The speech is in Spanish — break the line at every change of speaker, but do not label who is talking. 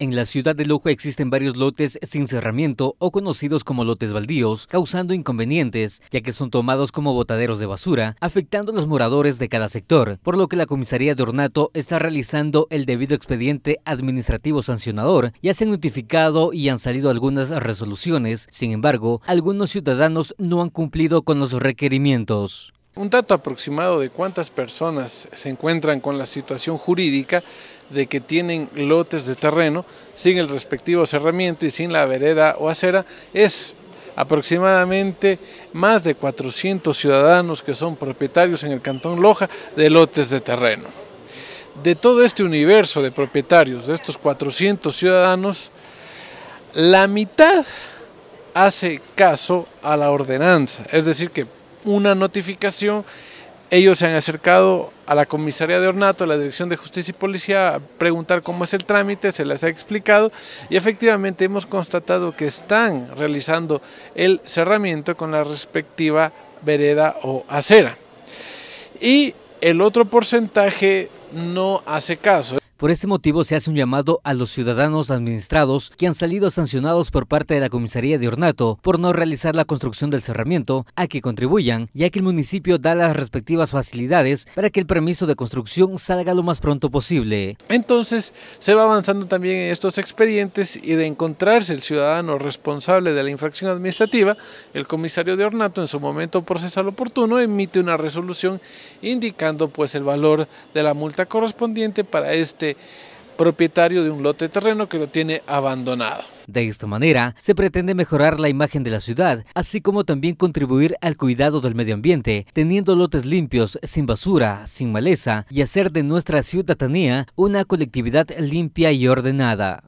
En la ciudad de Lujo existen varios lotes sin cerramiento o conocidos como lotes baldíos, causando inconvenientes, ya que son tomados como botaderos de basura, afectando a los moradores de cada sector, por lo que la comisaría de Ornato está realizando el debido expediente administrativo sancionador, ya se han notificado y han salido algunas resoluciones, sin embargo, algunos ciudadanos no han cumplido con los requerimientos. Un dato
aproximado de cuántas personas se encuentran con la situación jurídica de que tienen lotes de terreno sin el respectivo cerramiento y sin la vereda o acera es aproximadamente más de 400 ciudadanos que son propietarios en el Cantón Loja de lotes de terreno. De todo este universo de propietarios, de estos 400 ciudadanos, la mitad hace caso a la ordenanza, es decir, que una notificación ellos se han acercado a la comisaría de Ornato, a la Dirección de Justicia y Policía, a preguntar cómo es el trámite, se les ha explicado y efectivamente hemos constatado que están realizando el cerramiento con la respectiva vereda o acera.
Y el otro porcentaje no hace caso. Por este motivo se hace un llamado a los ciudadanos administrados que han salido sancionados por parte de la comisaría de Ornato por no realizar la construcción del cerramiento a que contribuyan, ya que el municipio da las respectivas facilidades para que el permiso de construcción salga lo más pronto posible. Entonces
se va avanzando también en estos expedientes y de encontrarse el ciudadano responsable de la infracción administrativa, el comisario de Ornato en su momento procesal oportuno emite una resolución indicando pues el valor de la multa correspondiente para este este propietario de un lote de terreno que lo tiene abandonado.
De esta manera, se pretende mejorar la imagen de la ciudad, así como también contribuir al cuidado del medio ambiente, teniendo lotes limpios, sin basura, sin maleza, y hacer de nuestra ciudadanía una colectividad limpia y ordenada.